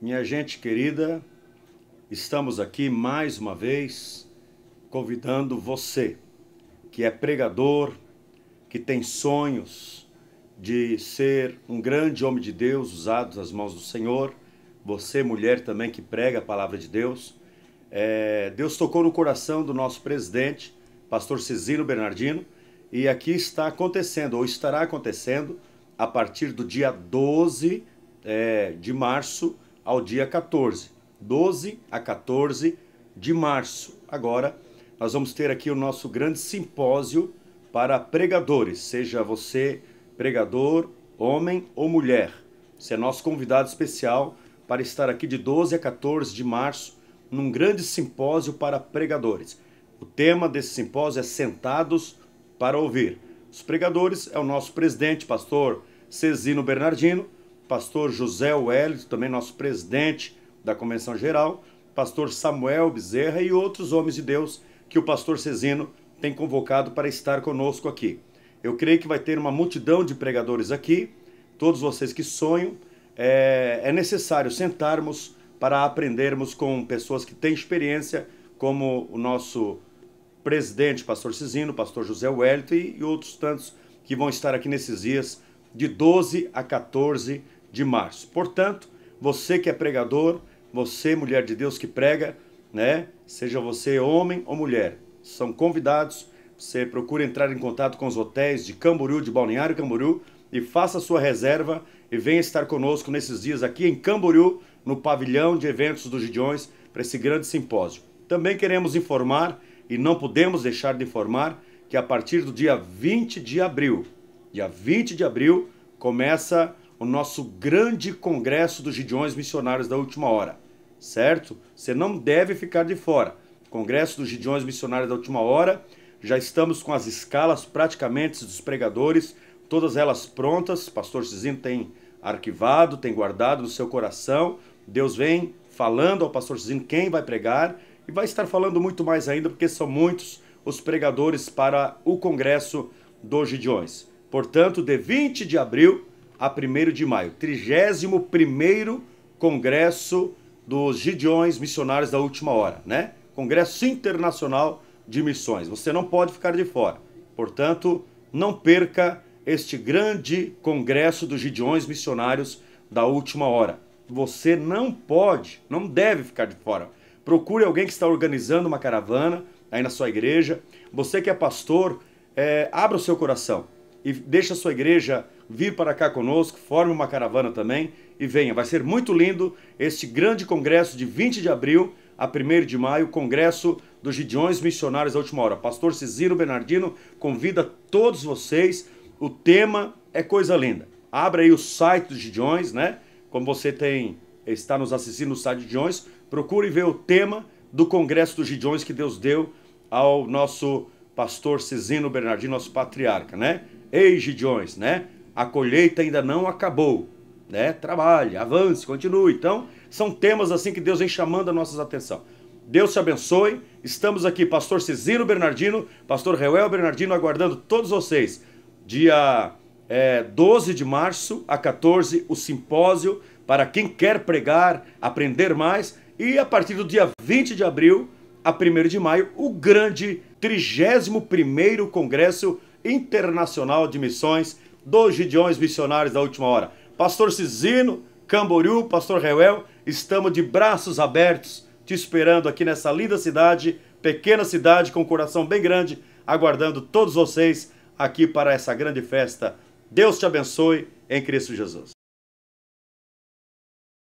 Minha gente querida, estamos aqui mais uma vez convidando você que é pregador, que tem sonhos de ser um grande homem de Deus usado nas mãos do Senhor, você, mulher também que prega a palavra de Deus. É, Deus tocou no coração do nosso presidente, pastor Cezino Bernardino, e aqui está acontecendo, ou estará acontecendo, a partir do dia 12 é, de março, ao dia 14, 12 a 14 de março. Agora nós vamos ter aqui o nosso grande simpósio para pregadores, seja você pregador, homem ou mulher. Você é nosso convidado especial para estar aqui de 12 a 14 de março num grande simpósio para pregadores. O tema desse simpósio é Sentados para Ouvir. Os pregadores é o nosso presidente, pastor Cesino Bernardino, pastor José Wellington, também nosso presidente da Convenção Geral, pastor Samuel Bezerra e outros homens de Deus que o pastor Cezino tem convocado para estar conosco aqui. Eu creio que vai ter uma multidão de pregadores aqui, todos vocês que sonham. É, é necessário sentarmos para aprendermos com pessoas que têm experiência, como o nosso presidente, pastor Cesino, pastor José Wellington e outros tantos que vão estar aqui nesses dias de 12 a 14 de março. Portanto, você que é pregador, você, mulher de Deus que prega, né? Seja você homem ou mulher, são convidados. Você procura entrar em contato com os hotéis de Camboriú, de Balneário Camboriú, e faça sua reserva e venha estar conosco nesses dias aqui em Camboriú, no pavilhão de eventos dos Gideões, para esse grande simpósio. Também queremos informar, e não podemos deixar de informar, que a partir do dia 20 de abril, Dia 20 de abril começa o nosso grande congresso dos Gideões Missionários da Última Hora, certo? Você não deve ficar de fora. Congresso dos Gideões Missionários da Última Hora, já estamos com as escalas praticamente dos pregadores, todas elas prontas. Pastor Cizinho tem arquivado, tem guardado no seu coração. Deus vem falando ao pastor Cizinho quem vai pregar e vai estar falando muito mais ainda, porque são muitos os pregadores para o Congresso dos Gideões. Portanto, de 20 de abril a 1 de maio, 31º Congresso dos Gideões Missionários da Última Hora, né? Congresso Internacional de Missões. Você não pode ficar de fora. Portanto, não perca este grande congresso dos Gideões Missionários da Última Hora. Você não pode, não deve ficar de fora. Procure alguém que está organizando uma caravana aí na sua igreja. Você que é pastor, é, abra o seu coração e deixe a sua igreja vir para cá conosco, forme uma caravana também e venha. Vai ser muito lindo este grande congresso de 20 de abril a 1 de maio, congresso dos Gideões Missionários da Última Hora. Pastor Ciziro Bernardino convida todos vocês. O tema é coisa linda. Abra aí o site dos Gideões, né? Como você tem está nos assistindo no site de Gideões, procure ver o tema do congresso dos Gideões que Deus deu ao nosso pastor Cizino Bernardino, nosso patriarca, né? Ei, Gideões, né? A colheita ainda não acabou, né? Trabalhe, avance, continue. Então, são temas assim que Deus vem chamando a nossa atenção. Deus te abençoe. Estamos aqui, pastor Cizino Bernardino, pastor Reuel Bernardino, aguardando todos vocês. Dia é, 12 de março a 14, o simpósio para quem quer pregar, aprender mais. E a partir do dia 20 de abril a 1 de maio, o grande 31º Congresso Internacional de Missões dos Gideões Missionários da Última Hora. Pastor Cisino, Camboriú, Pastor Reuel, estamos de braços abertos te esperando aqui nessa linda cidade, pequena cidade com um coração bem grande, aguardando todos vocês aqui para essa grande festa. Deus te abençoe em Cristo Jesus.